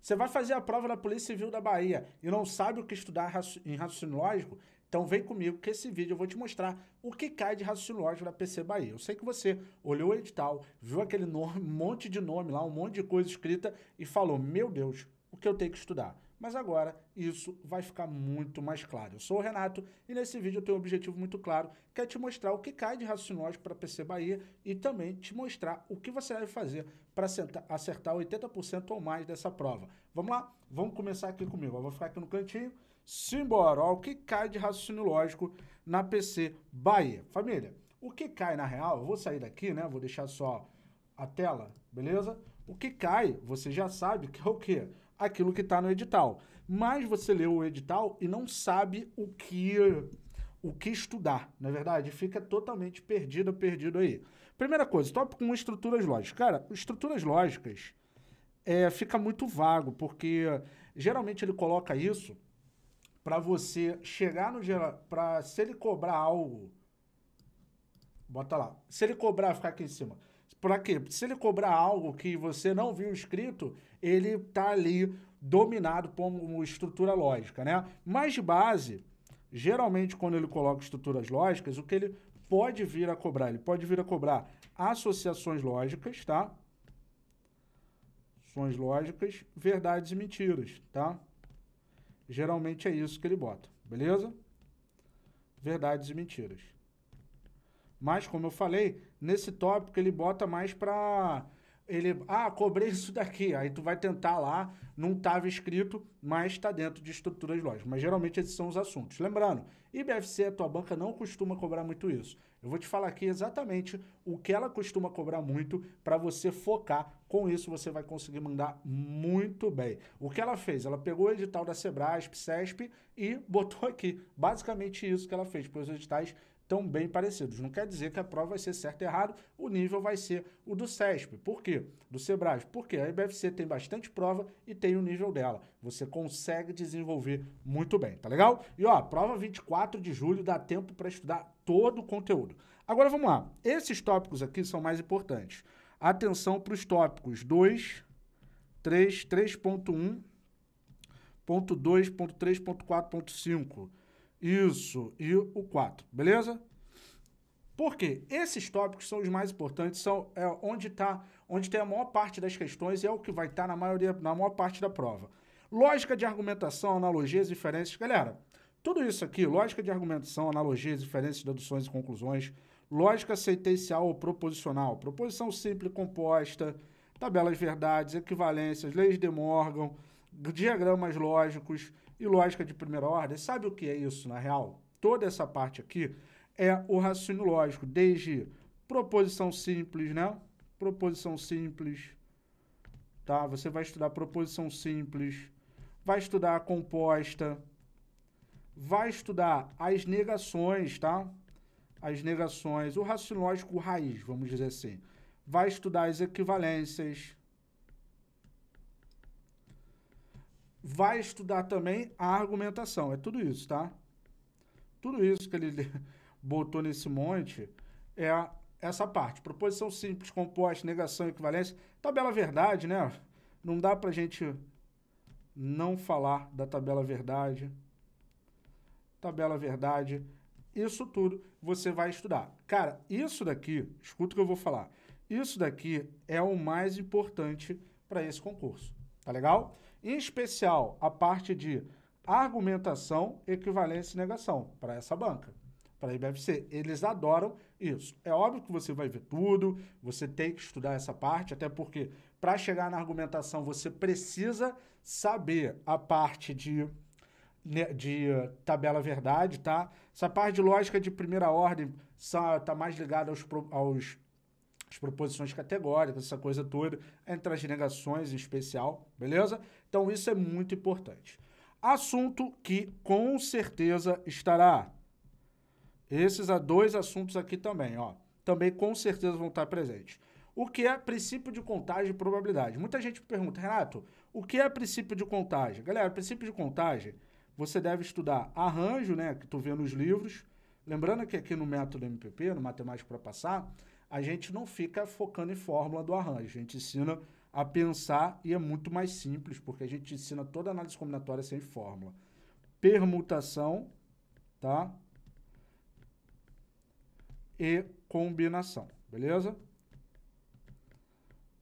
Você vai fazer a prova da Polícia Civil da Bahia e não sabe o que estudar em raciocínio lógico? Então vem comigo que esse vídeo eu vou te mostrar o que cai de raciocínio lógico da PC Bahia. Eu sei que você olhou o edital, viu aquele nome, monte de nome lá, um monte de coisa escrita e falou, meu Deus, o que eu tenho que estudar? mas agora isso vai ficar muito mais claro. Eu sou o Renato e nesse vídeo eu tenho um objetivo muito claro, que é te mostrar o que cai de raciocínio lógico para PC Bahia e também te mostrar o que você deve fazer para acertar 80% ou mais dessa prova. Vamos lá? Vamos começar aqui comigo. Eu vou ficar aqui no cantinho. Simbora! o que cai de raciocínio lógico na PC Bahia. Família, o que cai na real, eu vou sair daqui, né? Vou deixar só a tela, beleza? O que cai, você já sabe que é o quê? aquilo que está no edital. Mas você lê o edital e não sabe o que o que estudar, na é verdade, fica totalmente perdido, perdido aí. Primeira coisa, tópico com estruturas lógicas. Cara, estruturas lógicas é, fica muito vago, porque geralmente ele coloca isso para você chegar no geral, para se ele cobrar algo, bota lá, se ele cobrar, ficar aqui em cima, para quê? Se ele cobrar algo que você não viu escrito, ele tá ali dominado por uma estrutura lógica, né? Mas de base, geralmente quando ele coloca estruturas lógicas, o que ele pode vir a cobrar? Ele pode vir a cobrar associações lógicas, tá? Associações lógicas, verdades e mentiras, tá? Geralmente é isso que ele bota, beleza? Verdades e mentiras. Mas, como eu falei, nesse tópico ele bota mais para ele, ah, cobrei isso daqui. Aí tu vai tentar lá, não estava escrito, mas está dentro de estruturas lógicas. Mas geralmente esses são os assuntos. Lembrando, IBFC, a tua banca não costuma cobrar muito isso. Eu vou te falar aqui exatamente o que ela costuma cobrar muito para você focar. Com isso você vai conseguir mandar muito bem. O que ela fez? Ela pegou o edital da Sebrasp, CESP e botou aqui. Basicamente isso que ela fez, pois os editais tão bem parecidos. Não quer dizer que a prova vai ser certo e errado, o nível vai ser o do SESP. Por quê? Do Sebrae Porque a IBFC tem bastante prova e tem o nível dela. Você consegue desenvolver muito bem, tá legal? E ó, prova 24 de julho dá tempo para estudar todo o conteúdo. Agora vamos lá. Esses tópicos aqui são mais importantes. Atenção para os tópicos 2, 3, 3.1, ponto 2, ponto ponto ponto isso, e o 4, beleza? Porque esses tópicos são os mais importantes, são é, onde tá, onde tem a maior parte das questões e é o que vai estar tá na maioria, na maior parte da prova. Lógica de argumentação, analogias, diferenças, galera. Tudo isso aqui, lógica de argumentação, analogias, diferenças, deduções e conclusões, lógica sentencial ou proposicional, proposição simples composta, tabelas verdades, equivalências, leis de Morgan, diagramas lógicos, e lógica de primeira ordem. Sabe o que é isso, na real? Toda essa parte aqui é o raciocínio lógico, desde proposição simples, né? Proposição simples, tá? Você vai estudar proposição simples, vai estudar a composta, vai estudar as negações, tá? As negações, o raciocínio lógico raiz, vamos dizer assim. Vai estudar as equivalências, vai estudar também a argumentação. É tudo isso, tá? Tudo isso que ele botou nesse monte é essa parte. Proposição simples, composta, negação, equivalência. Tabela verdade, né? Não dá pra gente não falar da tabela verdade. Tabela verdade. Isso tudo você vai estudar. Cara, isso daqui, escuta o que eu vou falar. Isso daqui é o mais importante para esse concurso. Tá legal? em especial a parte de argumentação, equivalência e negação para essa banca, para a IBFC. Eles adoram isso. É óbvio que você vai ver tudo, você tem que estudar essa parte, até porque para chegar na argumentação você precisa saber a parte de né, de tabela verdade, tá? Essa parte de lógica de primeira ordem está mais ligada aos, aos as proposições categóricas, essa coisa toda, entre as negações em especial, beleza? Então isso é muito importante. Assunto que com certeza estará. Esses dois assuntos aqui também, ó. Também com certeza vão estar presentes. O que é princípio de contagem e probabilidade? Muita gente pergunta, Renato, o que é princípio de contagem? Galera, princípio de contagem, você deve estudar arranjo, né, que tu vê nos livros. Lembrando que aqui no método MPP, no Matemática para Passar, a gente não fica focando em fórmula do arranjo. A gente ensina a pensar e é muito mais simples, porque a gente ensina toda análise combinatória sem fórmula. Permutação, tá? E combinação, beleza?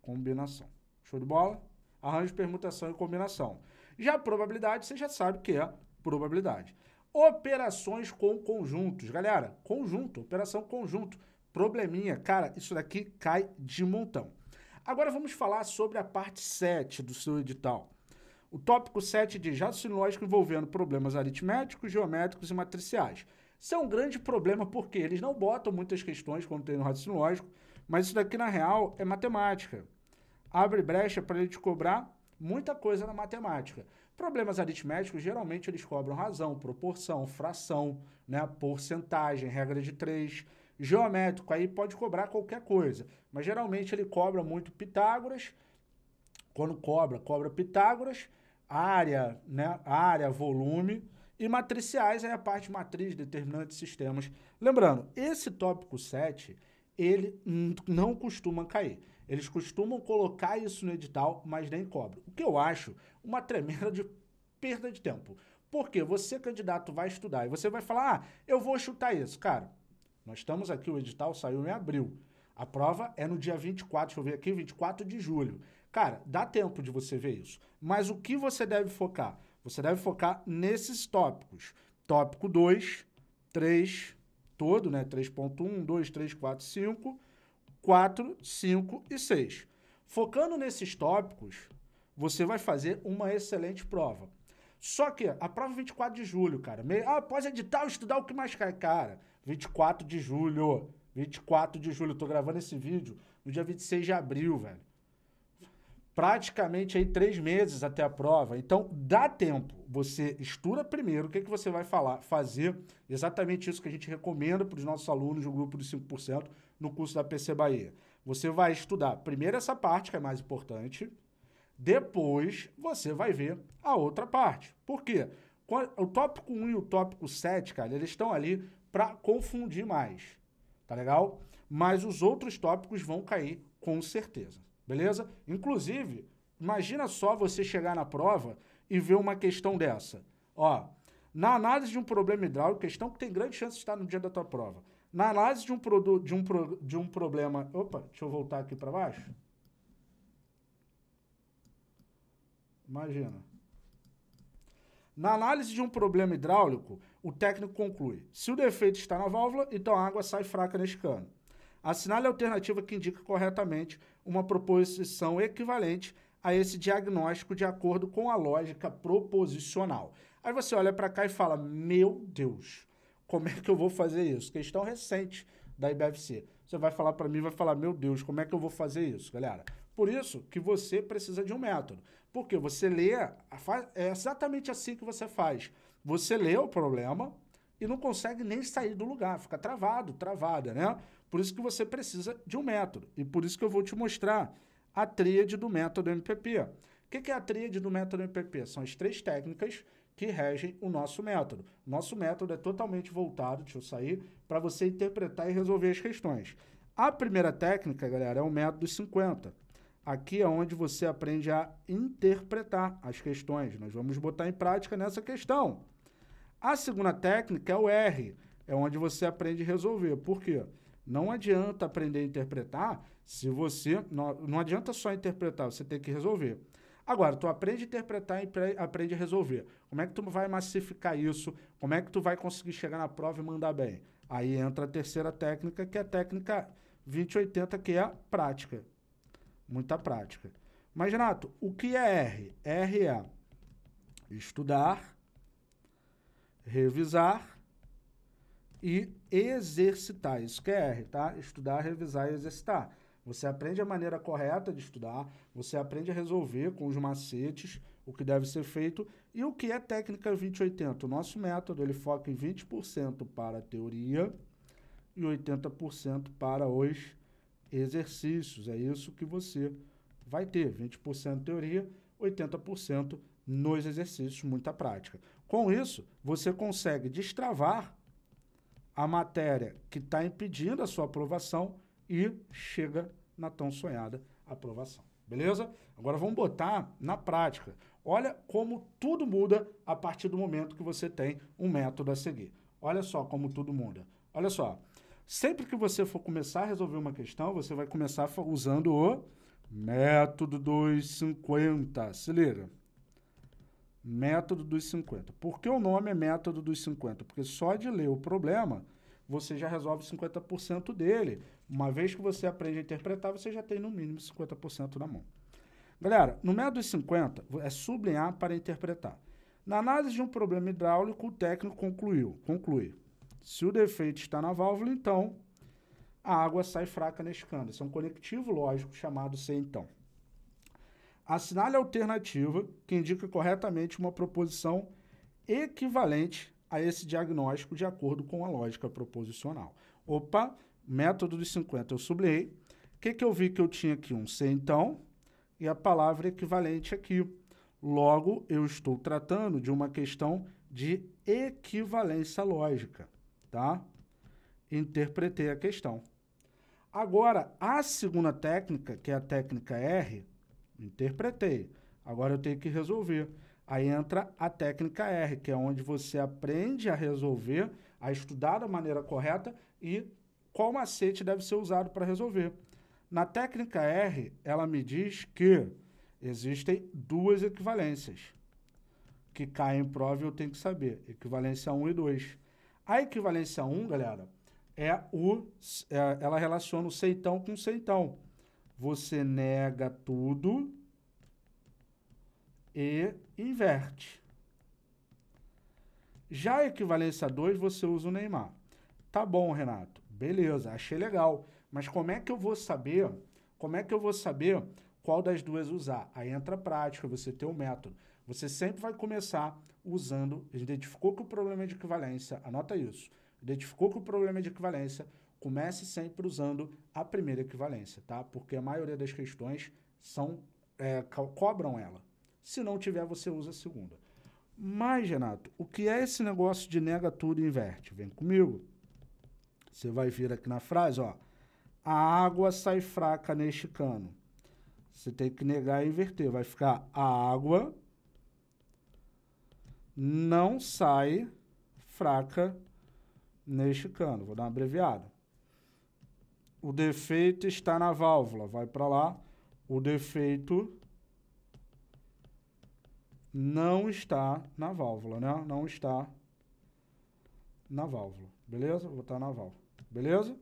Combinação. Show de bola? Arranjo, permutação e combinação. Já a probabilidade, você já sabe que é probabilidade. Operações com conjuntos. Galera, conjunto, operação conjunto probleminha, cara, isso daqui cai de montão. Agora vamos falar sobre a parte 7 do seu edital. O tópico 7 diz raciocínio lógico envolvendo problemas aritméticos, geométricos e matriciais. Isso é um grande problema porque eles não botam muitas questões quando tem no raciocínio lógico, mas isso daqui na real é matemática. Abre brecha para ele te cobrar muita coisa na matemática. Problemas aritméticos, geralmente eles cobram razão, proporção, fração, né, porcentagem, regra de três geométrico, aí pode cobrar qualquer coisa. Mas geralmente ele cobra muito Pitágoras, quando cobra, cobra Pitágoras, área, né, área, volume, e matriciais é a parte matriz, determinante de sistemas. Lembrando, esse tópico 7, ele não costuma cair. Eles costumam colocar isso no edital, mas nem cobra O que eu acho uma tremenda de perda de tempo. Porque você, candidato, vai estudar e você vai falar, ah, eu vou chutar isso. Cara, nós estamos aqui, o edital saiu em abril. A prova é no dia 24, deixa eu ver aqui, 24 de julho. Cara, dá tempo de você ver isso. Mas o que você deve focar? Você deve focar nesses tópicos. Tópico 2, 3, todo, né? 3.1, 2, 3, 4, 5, 4, 5 e 6. Focando nesses tópicos, você vai fazer uma excelente prova. Só que a prova é 24 de julho, cara. Meio, ah, pós edital, estudar o que mais cai, cara. 24 de julho. 24 de julho. Eu tô gravando esse vídeo no dia 26 de abril, velho. Praticamente aí três meses até a prova. Então, dá tempo. Você estuda primeiro o que, é que você vai falar, fazer. Exatamente isso que a gente recomenda para os nossos alunos do grupo dos 5% no curso da PC Bahia. Você vai estudar primeiro essa parte, que é mais importante. Depois, você vai ver a outra parte. Por quê? O tópico 1 e o tópico 7, cara, eles estão ali para confundir mais, tá legal? Mas os outros tópicos vão cair com certeza, beleza? Inclusive, imagina só você chegar na prova e ver uma questão dessa. Ó, na análise de um problema hidráulico, questão que tem grande chance de estar no dia da tua prova. Na análise de um, produto, de um, pro de um problema... Opa, deixa eu voltar aqui para baixo. Imagina. Na análise de um problema hidráulico, o técnico conclui: se o defeito está na válvula, então a água sai fraca neste cano. Assinale a alternativa que indica corretamente uma proposição equivalente a esse diagnóstico de acordo com a lógica proposicional. Aí você olha para cá e fala: Meu Deus, como é que eu vou fazer isso? Questão recente da IBFC. Você vai falar para mim, vai falar: Meu Deus, como é que eu vou fazer isso, galera? Por isso que você precisa de um método. Porque você lê, é exatamente assim que você faz. Você lê o problema e não consegue nem sair do lugar, fica travado, travada, né? Por isso que você precisa de um método. E por isso que eu vou te mostrar a tríade do método MPP. O que é a tríade do método MPP? São as três técnicas que regem o nosso método. Nosso método é totalmente voltado, deixa eu sair, para você interpretar e resolver as questões. A primeira técnica, galera, é o método 50. Aqui é onde você aprende a interpretar as questões. Nós vamos botar em prática nessa questão. A segunda técnica é o R, é onde você aprende a resolver. Por quê? Não adianta aprender a interpretar se você. Não, não adianta só interpretar, você tem que resolver. Agora, tu aprende a interpretar e aprende a resolver. Como é que tu vai massificar isso? Como é que tu vai conseguir chegar na prova e mandar bem? Aí entra a terceira técnica, que é a técnica 2080, que é a prática. Muita prática. Mas, Renato, o que é R? R é estudar, revisar e exercitar. Isso que é R, tá? Estudar, revisar e exercitar. Você aprende a maneira correta de estudar, você aprende a resolver com os macetes o que deve ser feito e o que é técnica 2080. O nosso método ele foca em 20% para a teoria e 80% para os exercícios. É isso que você vai ter, 20% teoria, 80% nos exercícios, muita prática. Com isso, você consegue destravar a matéria que está impedindo a sua aprovação e chega na tão sonhada aprovação. Beleza? Agora vamos botar na prática. Olha como tudo muda a partir do momento que você tem um método a seguir. Olha só como tudo muda. Olha só. Sempre que você for começar a resolver uma questão, você vai começar usando o método 250. Se liga. Método dos 50. Por que o nome é Método dos 50? Porque só de ler o problema, você já resolve 50% dele. Uma vez que você aprende a interpretar, você já tem no mínimo 50% na mão. Galera, no método dos 50 é sublinhar para interpretar. Na análise de um problema hidráulico, o técnico concluiu, conclui. Se o defeito está na válvula, então a água sai fraca neste cano. Isso é um conectivo lógico chamado C então. Assinale a alternativa que indica corretamente uma proposição equivalente a esse diagnóstico de acordo com a lógica proposicional. Opa, método dos 50 eu sublinhei. O que, que eu vi que eu tinha aqui? Um C, então, e a palavra equivalente aqui. Logo, eu estou tratando de uma questão de equivalência lógica, tá? Interpretei a questão. Agora, a segunda técnica, que é a técnica R, interpretei. Agora eu tenho que resolver. Aí entra a técnica R, que é onde você aprende a resolver, a estudar da maneira correta e qual macete deve ser usado para resolver. Na técnica R, ela me diz que existem duas equivalências que caem em prova e eu tenho que saber, equivalência 1 e 2. A equivalência 1, galera, é o é, ela relaciona o centão com o centão você nega tudo e inverte. Já a equivalência 2, você usa o Neymar. Tá bom, Renato. Beleza, achei legal. Mas como é que eu vou saber? Como é que eu vou saber qual das duas usar? Aí entra a prática, você tem um método. Você sempre vai começar usando, identificou que o problema é de equivalência, anota isso. Identificou que o problema é de equivalência, comece sempre usando a primeira equivalência, tá? Porque a maioria das questões são, é, co cobram ela. Se não tiver, você usa a segunda. Mas, Renato, o que é esse negócio de nega tudo e inverte? Vem comigo. Você vai vir aqui na frase, ó. A água sai fraca neste cano. Você tem que negar e inverter. Vai ficar a água não sai fraca neste cano. Vou dar uma abreviada o defeito está na válvula, vai para lá. O defeito não está na válvula, né? Não está na válvula, beleza? Vou botar na válvula, beleza?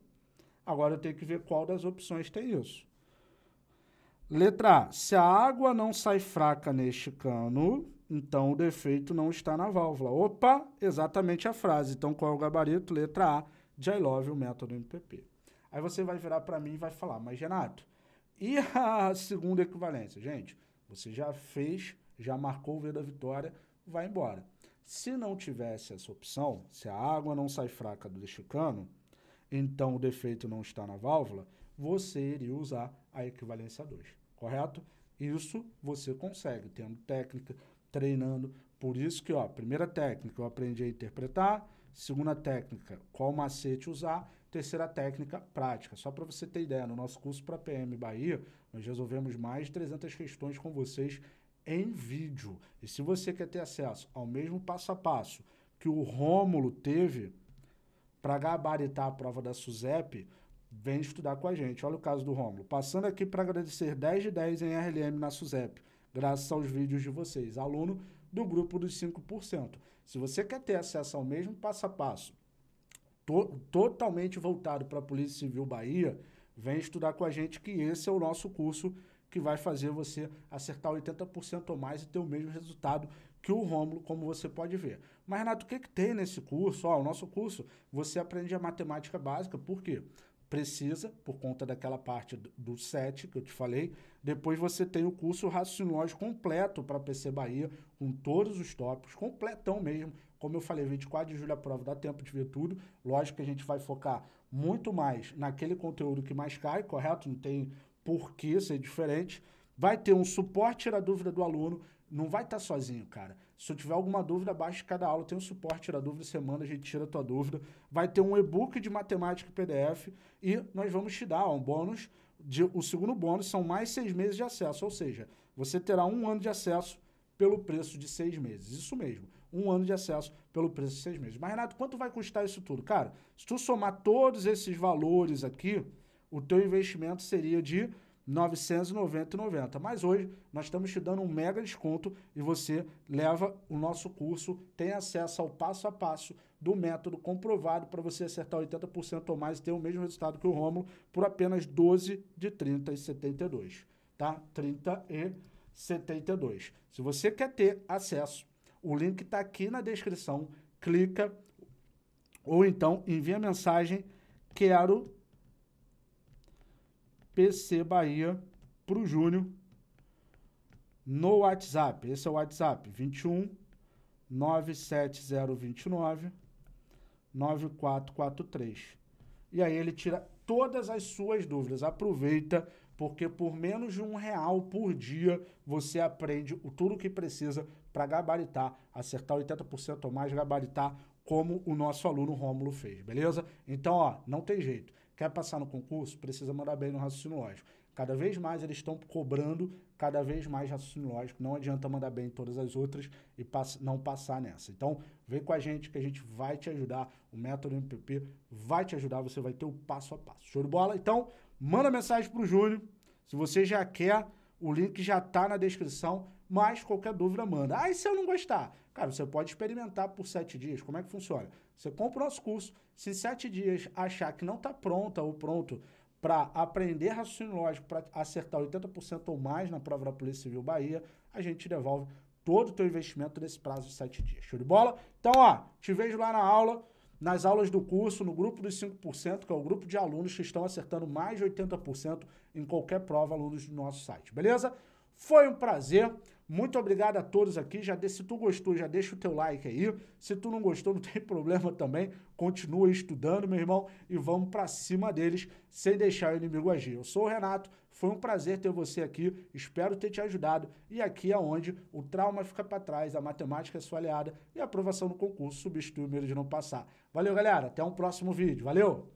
Agora eu tenho que ver qual das opções tem isso. Letra A. Se a água não sai fraca neste cano, então o defeito não está na válvula. Opa, exatamente a frase. Então qual é o gabarito? Letra A de I Love, o método MPP. Aí você vai virar para mim e vai falar, mas Renato, e a segunda equivalência? Gente, você já fez, já marcou o V da vitória, vai embora. Se não tivesse essa opção, se a água não sai fraca do chicano, então o defeito não está na válvula, você iria usar a equivalência 2, correto? Isso você consegue, tendo técnica, treinando. Por isso que, ó, primeira técnica eu aprendi a interpretar, segunda técnica, qual macete usar, terceira técnica prática. Só para você ter ideia, no nosso curso para PM Bahia, nós resolvemos mais de 300 questões com vocês em vídeo. E se você quer ter acesso ao mesmo passo a passo que o Rômulo teve para gabaritar a prova da SUSEP, vem estudar com a gente. Olha o caso do Rômulo. Passando aqui para agradecer 10 de 10 em RLM na SUSEP, graças aos vídeos de vocês, aluno do grupo dos 5%. Se você quer ter acesso ao mesmo passo a passo to totalmente voltado para a Polícia Civil Bahia, vem estudar com a gente que esse é o nosso curso que vai fazer você acertar 80% ou mais e ter o mesmo resultado que o Rômulo, como você pode ver. Mas, Renato, o que, que tem nesse curso? Ó, o nosso curso, você aprende a matemática básica, por quê? Precisa, por conta daquela parte do 7 que eu te falei. Depois você tem o curso raciocínio completo para PC Bahia, com todos os tópicos, completão mesmo, como eu falei, 24 de julho a prova dá tempo de ver tudo. Lógico que a gente vai focar muito mais naquele conteúdo que mais cai, correto? Não tem por que ser diferente. Vai ter um suporte tira dúvida do aluno. Não vai estar tá sozinho, cara. Se eu tiver alguma dúvida, abaixo de cada aula tem um suporte tira dúvida. Semana a gente tira a tua dúvida. Vai ter um e-book de matemática e PDF. E nós vamos te dar um bônus. De, o segundo bônus são mais seis meses de acesso. Ou seja, você terá um ano de acesso pelo preço de seis meses. Isso mesmo um ano de acesso pelo preço de seis meses. Mas, Renato, quanto vai custar isso tudo? Cara, se tu somar todos esses valores aqui, o teu investimento seria de 990,90. Mas hoje nós estamos te dando um mega desconto e você leva o nosso curso, tem acesso ao passo a passo do método comprovado para você acertar 80% ou mais e ter o mesmo resultado que o Rômulo por apenas 12 de 30 e 72, tá? 30 e 72. Se você quer ter acesso o link está aqui na descrição. Clica ou então envia mensagem quero PC Bahia para o Júnior no WhatsApp. Esse é o WhatsApp 21 97029 9443. E aí ele tira todas as suas dúvidas. Aproveita porque por menos de um real por dia você aprende o tudo o que precisa para gabaritar, acertar 80% ou mais, gabaritar como o nosso aluno Rômulo fez, beleza? Então, ó, não tem jeito. Quer passar no concurso? Precisa mandar bem no raciocínio lógico. Cada vez mais eles estão cobrando cada vez mais raciocínio lógico. Não adianta mandar bem em todas as outras e pass não passar nessa. Então, vem com a gente que a gente vai te ajudar. O método MPP vai te ajudar. Você vai ter o passo a passo. Show de bola? Então, manda mensagem para o Júnior. Se você já quer, o link já está na descrição, mas qualquer dúvida manda. Ah, e se eu não gostar? Cara, você pode experimentar por sete dias. Como é que funciona? Você compra o nosso curso, se em sete dias achar que não está pronta ou pronto para aprender raciocínio lógico, para acertar 80% ou mais na prova da Polícia Civil Bahia, a gente devolve todo o teu investimento nesse prazo de sete dias. Show de bola? Então, ó, te vejo lá na aula. Nas aulas do curso, no grupo dos 5%, que é o grupo de alunos que estão acertando mais de 80% em qualquer prova, alunos do nosso site, beleza? Foi um prazer. Muito obrigado a todos aqui. Já de, se tu gostou, já deixa o teu like aí. Se tu não gostou, não tem problema também. Continua estudando, meu irmão, e vamos para cima deles sem deixar o inimigo agir. Eu sou o Renato, foi um prazer ter você aqui. Espero ter te ajudado. E aqui é onde o trauma fica para trás, a matemática é sua aliada e a aprovação no concurso substitui o medo de não passar. Valeu, galera. Até um próximo vídeo. Valeu!